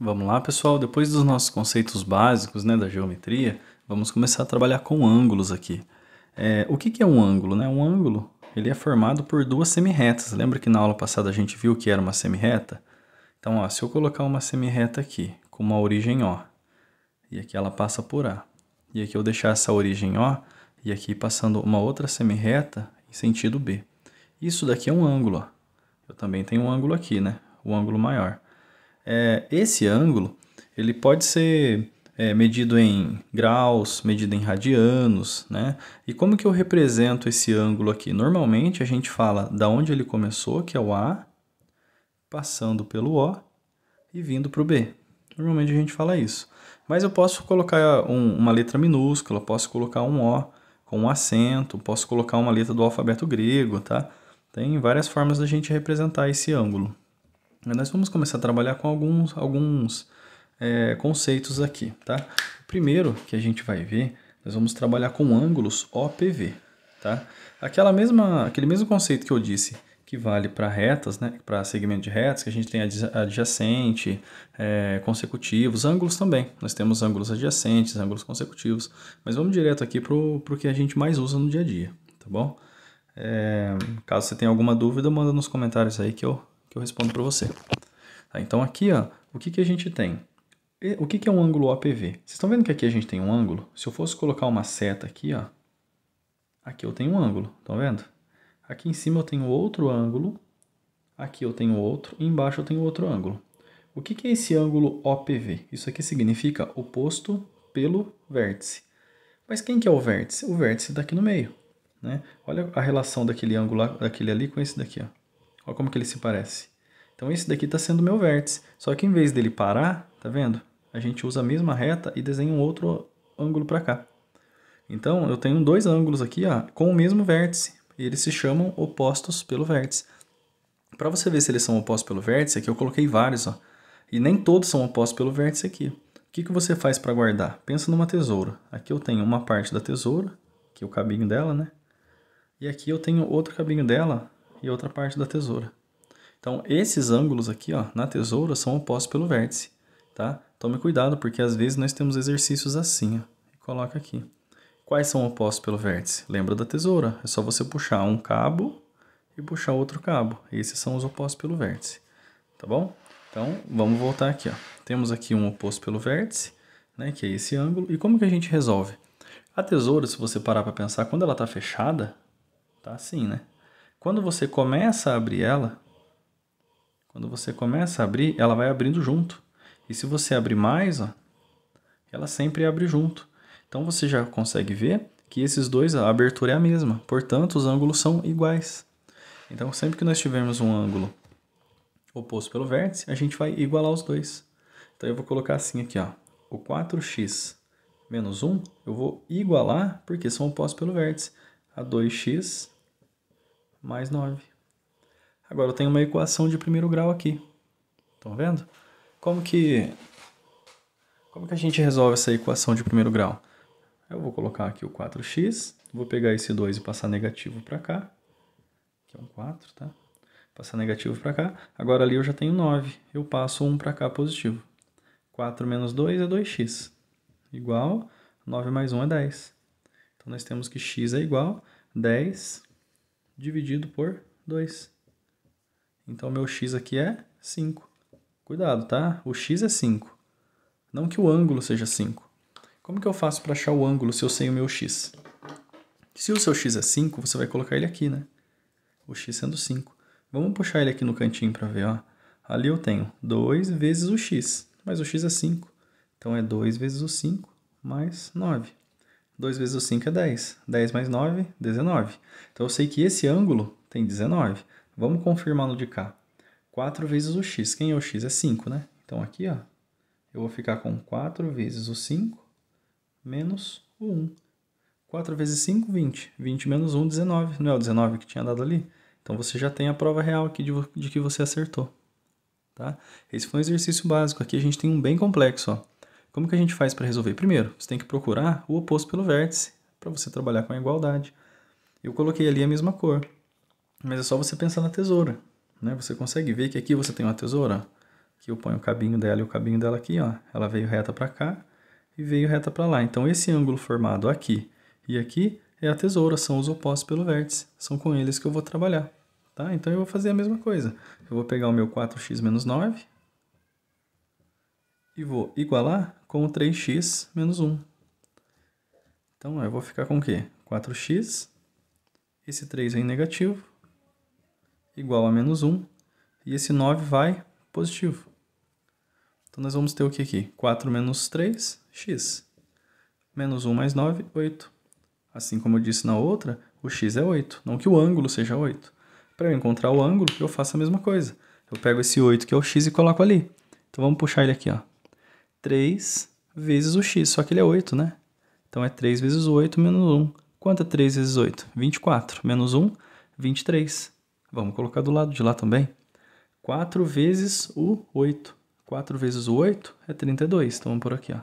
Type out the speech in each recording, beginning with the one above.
Vamos lá, pessoal. Depois dos nossos conceitos básicos né, da geometria, vamos começar a trabalhar com ângulos aqui. É, o que, que, é um ângulo? Né? Um ângulo ele é formado por duas semirretas. Lembra que na aula passada a gente viu que era uma semirreta? Então, ó, se eu colocar uma semirreta aqui, com uma origem O, e aqui ela passa por A, e aqui eu deixar essa origem O, e aqui passando uma outra semirreta em sentido B. Isso daqui é um ângulo. Ó. Eu também tenho um ângulo aqui, né? o ângulo maior é, esse ângulo ele pode ser é, medido em graus, medido em radianos, né? E como que eu represento esse ângulo aqui? Normalmente a gente fala da onde ele começou, que é o A, passando pelo O e vindo para o B. Normalmente a gente fala isso. Mas eu posso colocar um, uma letra minúscula, posso colocar um O com um acento, posso colocar uma letra do alfabeto grego, tá? Tem várias formas da gente representar esse ângulo. Né, nós vamos começar a trabalhar com alguns, alguns é, conceitos aqui, tá? O primeiro que a gente vai ver, nós vamos trabalhar com ângulos OPV, tá? Aquela mesma, aquele mesmo conceito que eu disse que vale para retas, né? Para segmento de retas, que a gente tem adjacente, é, consecutivos, ângulos também. Nós temos ângulos adjacentes, ângulos consecutivos, mas vamos direto aqui para o que a gente mais usa no dia a dia, tá bom? É, caso você tenha alguma dúvida, manda nos comentários aí que eu eu respondo para você. Tá, então aqui, ó, o que, que a gente tem? o que, que é um ângulo OPV? Vocês estão vendo que aqui a gente tem um ângulo? Se eu fosse colocar uma seta aqui, ó, aqui eu tenho um ângulo, estão vendo? Aqui em cima eu tenho outro ângulo, aqui eu tenho outro e embaixo eu tenho outro ângulo. O que, que é esse ângulo OPV? Isso aqui significa oposto pelo vértice. Mas quem que é o vértice? O vértice está aqui no meio. Né? Olha a relação daquele ângulo daquele ali com esse daqui. Ó. Olha como que ele se parece. Então esse daqui está sendo meu vértice. Só que em vez dele parar, tá vendo? A gente usa a mesma reta e desenha um outro ângulo para cá. Então eu tenho dois ângulos aqui ó, com o mesmo vértice. E eles se chamam opostos pelo vértice. Para você ver se eles são opostos pelo vértice, aqui eu coloquei vários. Ó, e nem todos são opostos pelo vértice aqui. O que, que você faz para guardar? Pensa numa tesoura. Aqui eu tenho uma parte da tesoura, que é o cabinho dela, né? E aqui eu tenho outro cabinho dela, e outra parte da tesoura. Então, esses ângulos aqui ó, na tesoura são opostos pelo vértice. Tá? Tome cuidado, porque às vezes nós temos exercícios assim. Ó, coloca aqui. Quais são opostos pelo vértice? Lembra da tesoura. É só você puxar um cabo e puxar outro cabo. Esses são os opostos pelo vértice. Tá bom? Então, vamos voltar aqui. Ó. Temos aqui um oposto pelo vértice, né, que é esse ângulo. E como que a gente resolve? A tesoura, se você parar para pensar, quando ela está fechada, tá assim, né? Quando você começa a abrir ela, quando você começa a abrir, ela vai abrindo junto. E se você abrir mais, ó, ela sempre abre junto. Então você já consegue ver que esses dois, a abertura é a mesma. Portanto, os ângulos são iguais. Então, sempre que nós tivermos um ângulo oposto pelo vértice, a gente vai igualar os dois. Então, eu vou colocar assim aqui, ó. O 4x menos 1, eu vou igualar, porque são opostos pelo vértice, a 2x mais 9. Agora eu tenho uma equação de primeiro grau aqui. Estão vendo? Como que, como que a gente resolve essa equação de primeiro grau? Eu vou colocar aqui o 4x, vou pegar esse 2 e passar negativo para cá, que é um 4, tá? Passar negativo para cá. Agora ali eu já tenho 9, eu passo 1 para cá positivo. 4 menos 2 é 2x, igual 9 mais 1 é 10. Então nós temos que x é igual a 10 dividido por 2. Então, meu x aqui é 5. Cuidado, tá? O x é 5. Não que o ângulo seja 5. Como que eu faço para achar o ângulo se eu sei o meu x? Se o seu x é 5, você vai colocar ele aqui, né? O x sendo 5. Vamos puxar ele aqui no cantinho para ver, ó. Ali eu tenho 2 vezes o x, mas o x é 5. Então, é 2 vezes o 5 mais 9. 2 vezes o 5 é 10. 10 mais 9, 19. Então eu sei que esse ângulo tem 19. Vamos confirmar no de cá. 4 vezes o x. Quem é o x? É 5, né? Então aqui, ó, eu vou ficar com 4 vezes o 5 menos o 1. 4 vezes 5, 20. 20 menos 1, 19. Não é o 19 que tinha dado ali? Então você já tem a prova real aqui de, de que você acertou. Tá? Esse foi um exercício básico. Aqui a gente tem um bem complexo. Ó. Como que a gente faz para resolver? Primeiro, você tem que procurar o oposto pelo vértice, para você trabalhar com a igualdade. Eu coloquei ali a mesma cor, mas é só você pensar na tesoura. Né? Você consegue ver que aqui você tem uma tesoura, que eu ponho o cabinho dela e o cabinho dela aqui, ó. ela veio reta para cá e veio reta para lá. Então esse ângulo formado aqui e aqui é a tesoura, são os opostos pelo vértice, são com eles que eu vou trabalhar. Tá? Então eu vou fazer a mesma coisa. Eu vou pegar o meu 4x-9, e vou igualar com o 3x menos 1. Então, eu vou ficar com o quê? 4x, esse 3 vem negativo, igual a menos 1, e esse 9 vai positivo. Então, nós vamos ter o que aqui? 4 menos 3, x. Menos 1 mais 9, 8. Assim como eu disse na outra, o x é 8, não que o ângulo seja 8. Para eu encontrar o ângulo, eu faço a mesma coisa. Eu pego esse 8 que é o x e coloco ali. Então, vamos puxar ele aqui, ó. 3 vezes o x, só que ele é 8, né? Então é 3 vezes 8 menos 1. Quanto é 3 vezes 8? 24. Menos 1, 23. Vamos colocar do lado de lá também. 4 vezes o 8. 4 vezes o 8 é 32. Então vamos por aqui, ó.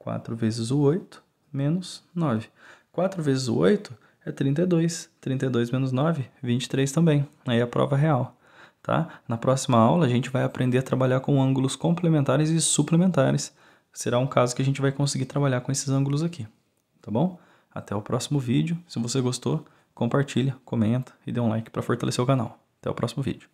4 vezes o 8 menos 9. 4 vezes o 8 é 32. 32 menos 9, 23 também. Aí é a prova real. Tá? Na próxima aula, a gente vai aprender a trabalhar com ângulos complementares e suplementares. Será um caso que a gente vai conseguir trabalhar com esses ângulos aqui. Tá bom? Até o próximo vídeo. Se você gostou, compartilha, comenta e dê um like para fortalecer o canal. Até o próximo vídeo.